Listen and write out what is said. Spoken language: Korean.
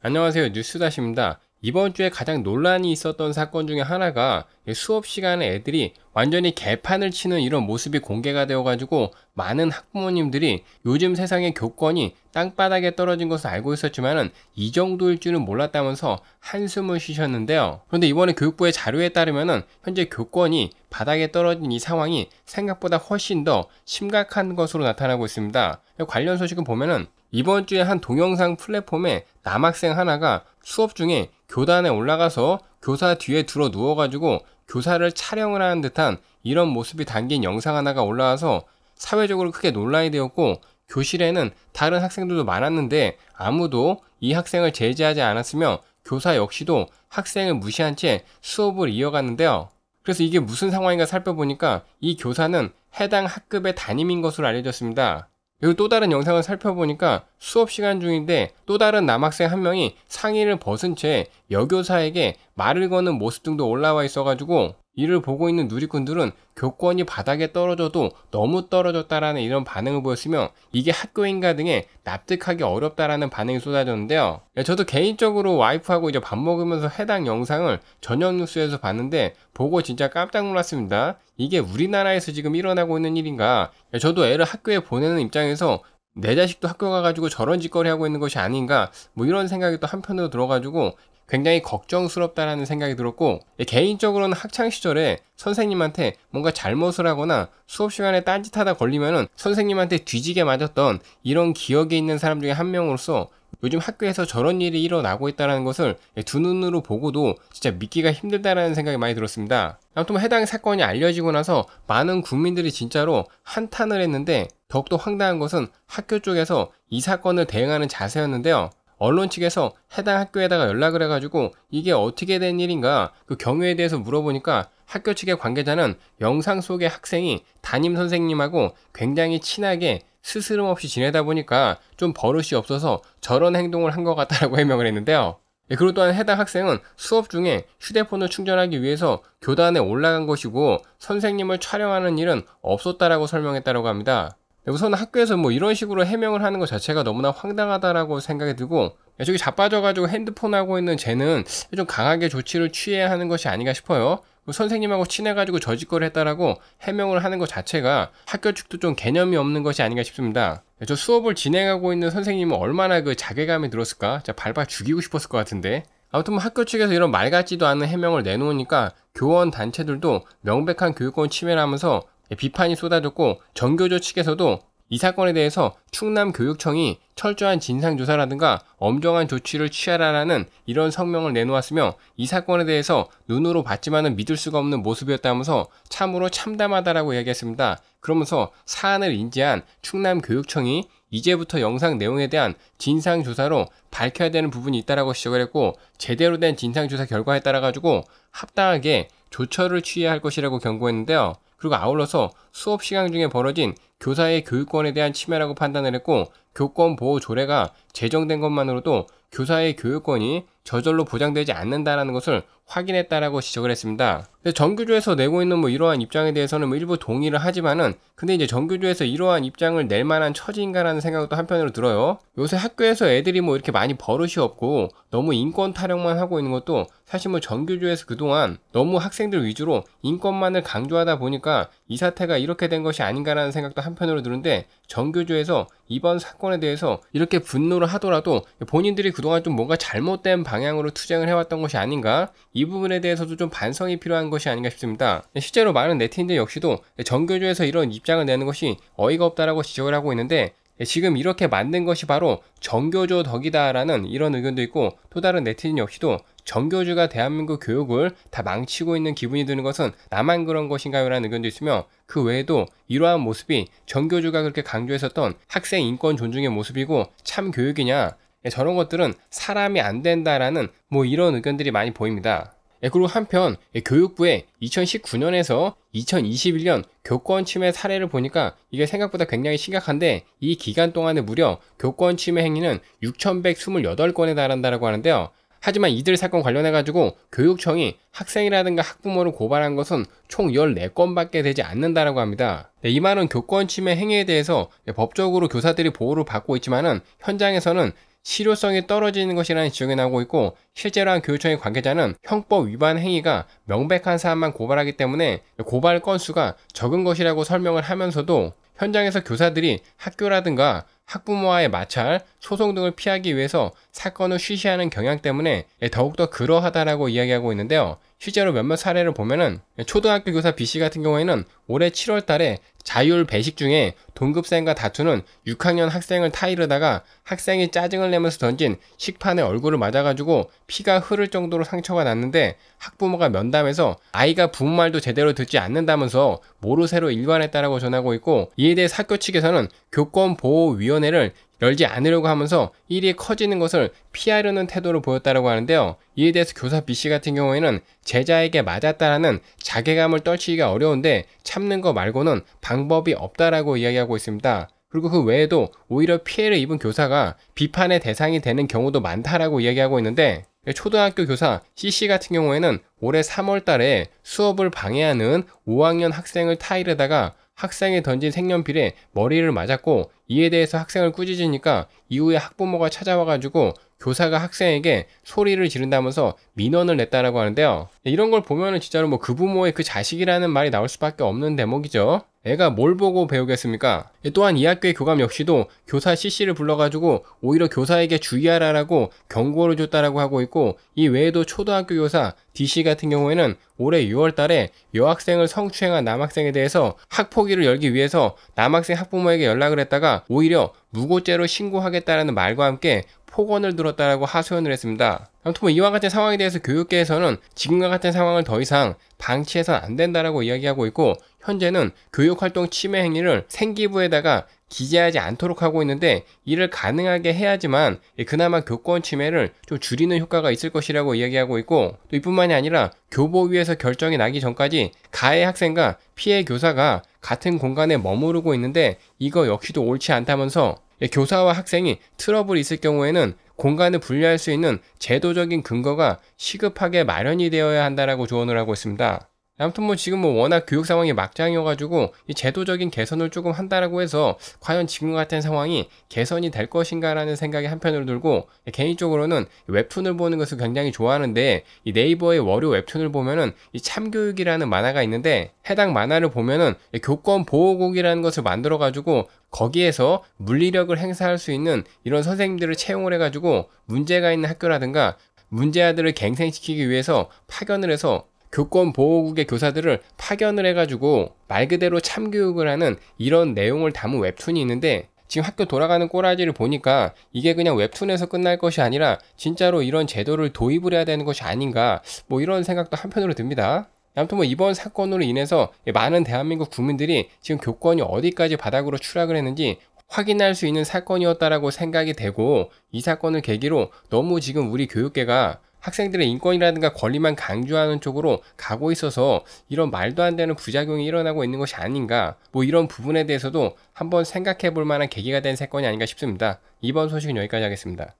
안녕하세요 뉴스다시입니다 이번 주에 가장 논란이 있었던 사건 중에 하나가 수업 시간에 애들이 완전히 개판을 치는 이런 모습이 공개가 되어가지고 많은 학부모님들이 요즘 세상의 교권이 땅바닥에 떨어진 것을 알고 있었지만은 이 정도일 줄은 몰랐다면서 한숨을 쉬셨는데요. 그런데 이번에 교육부의 자료에 따르면은 현재 교권이 바닥에 떨어진 이 상황이 생각보다 훨씬 더 심각한 것으로 나타나고 있습니다. 관련 소식은 보면은 이번 주에 한 동영상 플랫폼에 남학생 하나가 수업 중에 교단에 올라가서 교사 뒤에 들어 누워가지고 교사를 촬영을 하는 듯한 이런 모습이 담긴 영상 하나가 올라와서 사회적으로 크게 논란이 되었고 교실에는 다른 학생들도 많았는데 아무도 이 학생을 제지하지 않았으며 교사 역시도 학생을 무시한 채 수업을 이어갔는데요. 그래서 이게 무슨 상황인가 살펴보니까 이 교사는 해당 학급의 담임인 것으로 알려졌습니다. 그리고 또 다른 영상을 살펴보니까 수업 시간 중인데 또 다른 남학생 한 명이 상의를 벗은 채 여교사에게 말을 거는 모습 등도 올라와 있어가지고 이를 보고 있는 누리꾼들은 교권이 바닥에 떨어져도 너무 떨어졌다라는 이런 반응을 보였으며 이게 학교인가 등에 납득하기 어렵다라는 반응이 쏟아졌는데요. 예, 저도 개인적으로 와이프하고 이제 밥 먹으면서 해당 영상을 저녁 뉴스에서 봤는데 보고 진짜 깜짝 놀랐습니다. 이게 우리나라에서 지금 일어나고 있는 일인가? 예, 저도 애를 학교에 보내는 입장에서 내 자식도 학교 가가지고 저런 짓거리 하고 있는 것이 아닌가 뭐 이런 생각이 또 한편으로 들어가지고 굉장히 걱정스럽다라는 생각이 들었고 개인적으로는 학창 시절에 선생님한테 뭔가 잘못을 하거나 수업 시간에 딴짓하다 걸리면은 선생님한테 뒤지게 맞았던 이런 기억이 있는 사람 중에 한 명으로서 요즘 학교에서 저런 일이 일어나고 있다는 것을 두 눈으로 보고도 진짜 믿기가 힘들다라는 생각이 많이 들었습니다. 아무튼 뭐 해당 사건이 알려지고 나서 많은 국민들이 진짜로 한탄을 했는데 더욱더 황당한 것은 학교 쪽에서 이 사건을 대응하는 자세였는데요. 언론 측에서 해당 학교에다가 연락을 해가지고 이게 어떻게 된 일인가 그 경위에 대해서 물어보니까 학교 측의 관계자는 영상 속의 학생이 담임 선생님하고 굉장히 친하게 스스럼 없이 지내다 보니까 좀 버릇이 없어서 저런 행동을 한 것 같다라고 해명을 했는데요. 예, 그리고 또한 해당 학생은 수업 중에 휴대폰을 충전하기 위해서 교단에 올라간 것이고 선생님을 촬영하는 일은 없었다라고 설명했다고 합니다. 우선 학교에서 뭐 이런 식으로 해명을 하는 것 자체가 너무나 황당하다라고 생각이 들고 저기 자빠져가지고 핸드폰 하고 있는 쟤는 좀 강하게 조치를 취해야 하는 것이 아닌가 싶어요. 선생님하고 친해가지고 저짓거리 했다라고 해명을 하는 것 자체가 학교 측도 좀 개념이 없는 것이 아닌가 싶습니다. 저 수업을 진행하고 있는 선생님은 얼마나 그 자괴감이 들었을까? 발바 죽이고 싶었을 것 같은데. 아무튼 뭐 학교 측에서 이런 말 같지도 않은 해명을 내놓으니까 교원 단체들도 명백한 교육권 침해라면서 예, 비판이 쏟아졌고 정교조 측에서도 이 사건에 대해서 충남 교육청이 철저한 진상조사라든가 엄정한 조치를 취하라라는 이런 성명을 내놓았으며 이 사건에 대해서 눈으로 봤지만은 믿을 수가 없는 모습이었다면서 참으로 참담하다라고 이야기했습니다. 그러면서 사안을 인지한 충남 교육청이 이제부터 영상 내용에 대한 진상조사로 밝혀야 되는 부분이 있다라고 지적을 했고 제대로 된 진상조사 결과에 따라 가지고 합당하게 조처를 취해야 할 것이라고 경고했는데요. 그리고 아울러서 수업 시간 중에 벌어진 교사의 교육권에 대한 침해라고 판단을 했고 교권 보호 조례가 제정된 것만으로도 교사의 교육권이 저절로 보장되지 않는다라는 것을 확인했다라고 지적을 했습니다. 정규조에서 내고 있는 뭐 이러한 입장에 대해서는 뭐 일부 동의를 하지만은 근데 이제 정규조에서 이러한 입장을 낼 만한 처지인가라는 생각도 한편으로 들어요. 요새 학교에서 애들이 뭐 이렇게 많이 버릇이 없고 너무 인권 타령만 하고 있는 것도 사실 뭐 정규조에서 그동안 너무 학생들 위주로 인권만을 강조하다 보니까 이 사태가 이렇게 된 것이 아닌가라는 생각도 한편으로 드는데 정규조에서 이번 사건에 대해서 이렇게 분노를 하더라도 본인들이 그동안 좀 뭔가 잘못된 방향으로 투쟁을 해왔던 것이 아닌가 이 부분에 대해서도 좀 반성이 필요한 것이 아닌가 싶습니다. 실제로 많은 네티즌들 역시도 정교조에서 이런 입장을 내는 것이 어이가 없다라고 지적을 하고 있는데 지금 이렇게 만든 것이 바로 정교조 덕이다라는 이런 의견도 있고 또 다른 네티즌 역시도 정교주가 대한민국 교육을 다 망치고 있는 기분이 드는 것은 나만 그런 것인가요? 라는 의견도 있으며 그 외에도 이러한 모습이 정교주가 그렇게 강조했었던 학생 인권 존중의 모습이고 참 교육이냐 예, 저런 것들은 사람이 안 된다라는 뭐 이런 의견들이 많이 보입니다. 예, 그리고 한편 교육부의 2019년에서 2021년 교권 침해 사례를 보니까 이게 생각보다 굉장히 심각한데 이 기간 동안에 무려 교권 침해 행위는 6,128건에 달한다라고 하는데요. 하지만 이들 사건 관련해가지고 교육청이 학생이라든가 학부모를 고발한 것은 총 14건밖에 되지 않는다라고 합니다. 네, 이많은 교권 침해 행위에 대해서 법적으로 교사들이 보호를 받고 있지만은 현장에서는 실효성이 떨어지는 것이라는 지적이 나오고 있고 실제로 한 교육청의 관계자는 형법 위반 행위가 명백한 사안만 고발하기 때문에 고발 건수가 적은 것이라고 설명을 하면서도 현장에서 교사들이 학교라든가 학부모와의 마찰, 소송 등을 피하기 위해서 사건을 쉬쉬하는 경향 때문에 더욱더 그러하다라고 이야기하고 있는데요. 실제로 몇몇 사례를 보면은 초등학교 교사 B씨 같은 경우에는 올해 7월 달에 자율 배식 중에 동급생과 다투는 6학년 학생을 타이르다가 학생이 짜증을 내면서 던진 식판에 얼굴을 맞아가지고 피가 흐를 정도로 상처가 났는데 학부모가 면담해서 아이가 부모 말도 제대로 듣지 않는다면서 모르쇠로 일관했다라고 전하고 있고 이에 대해 학교 측에서는 교권보호위원 위원회를 열지 않으려고 하면서 일이 커지는 것을 피하려는 태도를 보였다라고 하는데요. 이에 대해서 교사 B씨 같은 경우에는 제자에게 맞았다라는 자괴감을 떨치기가 어려운데 참는 거 말고는 방법이 없다라고 이야기하고 있습니다. 그리고 그 외에도 오히려 피해를 입은 교사가 비판의 대상이 되는 경우도 많다라고 이야기하고 있는데 초등학교 교사 C씨 같은 경우에는 올해 3월 달에 수업을 방해하는 5학년 학생을 타이르다가 학생이 던진 색연필에 머리를 맞았고 이에 대해서 학생을 꾸짖으니까 이후에 학부모가 찾아와가지고 교사가 학생에게 소리를 지른다면서 민원을 냈다라고 하는데요. 이런 걸 보면은 진짜로 뭐 그 부모의 그 자식이라는 말이 나올 수밖에 없는 대목이죠. 애가 뭘 보고 배우겠습니까? 예, 또한 이 학교의 교감 역시도 교사 CC를 불러가지고 오히려 교사에게 주의하라라고 경고를 줬다라고 하고 있고 이 외에도 초등학교 교사 DC 같은 경우에는 올해 6월 달에 여학생을 성추행한 남학생에 대해서 학폭위를 열기 위해서 남학생 학부모에게 연락을 했다가 오히려 무고죄로 신고하겠다라는 말과 함께 폭언을 들었다라고 하소연을 했습니다. 아무튼 뭐 이와 같은 상황에 대해서 교육계에서는 지금과 같은 상황을 더 이상 방치해서는 안 된다라고 이야기하고 있고 현재는 교육활동 침해 행위를 생기부에다가 기재하지 않도록 하고 있는데 이를 가능하게 해야지만 그나마 교권 침해를 좀 줄이는 효과가 있을 것이라고 이야기하고 있고 또 이뿐만이 아니라 교보위에서 결정이 나기 전까지 가해 학생과 피해 교사가 같은 공간에 머무르고 있는데 이거 역시도 옳지 않다면서 예, 교사와 학생이 트러블이 있을 경우에는 공간을 분리할 수 있는 제도적인 근거가 시급하게 마련이 되어야 한다라고 조언을 하고 있습니다. 아무튼 뭐 지금 뭐 워낙 교육 상황이 막장이어가지고 이 제도적인 개선을 조금 한다라고 해서 과연 지금 같은 상황이 개선이 될 것인가라는 생각이 한편으로 들고 개인적으로는 웹툰을 보는 것을 굉장히 좋아하는데 이 네이버의 월요 웹툰을 보면은 이 참교육이라는 만화가 있는데 해당 만화를 보면은 교권 보호국이라는 것을 만들어가지고 거기에서 물리력을 행사할 수 있는 이런 선생님들을 채용을 해가지고 문제가 있는 학교라든가 문제아들을 갱생시키기 위해서 파견을 해서 교권 보호국의 교사들을 파견을 해가지고 말 그대로 참교육을 하는 이런 내용을 담은 웹툰이 있는데 지금 학교 돌아가는 꼬라지를 보니까 이게 그냥 웹툰에서 끝날 것이 아니라 진짜로 이런 제도를 도입을 해야 되는 것이 아닌가 뭐 이런 생각도 한편으로 듭니다. 아무튼 뭐 이번 사건으로 인해서 많은 대한민국 국민들이 지금 교권이 어디까지 바닥으로 추락을 했는지 확인할 수 있는 사건이었다라고 생각이 되고 이 사건을 계기로 너무 지금 우리 교육계가 학생들의 인권이라든가 권리만 강조하는 쪽으로 가고 있어서 이런 말도 안 되는 부작용이 일어나고 있는 것이 아닌가 뭐 이런 부분에 대해서도 한번 생각해 볼 만한 계기가 된 사건이 아닌가 싶습니다. 이번 소식은 여기까지 하겠습니다.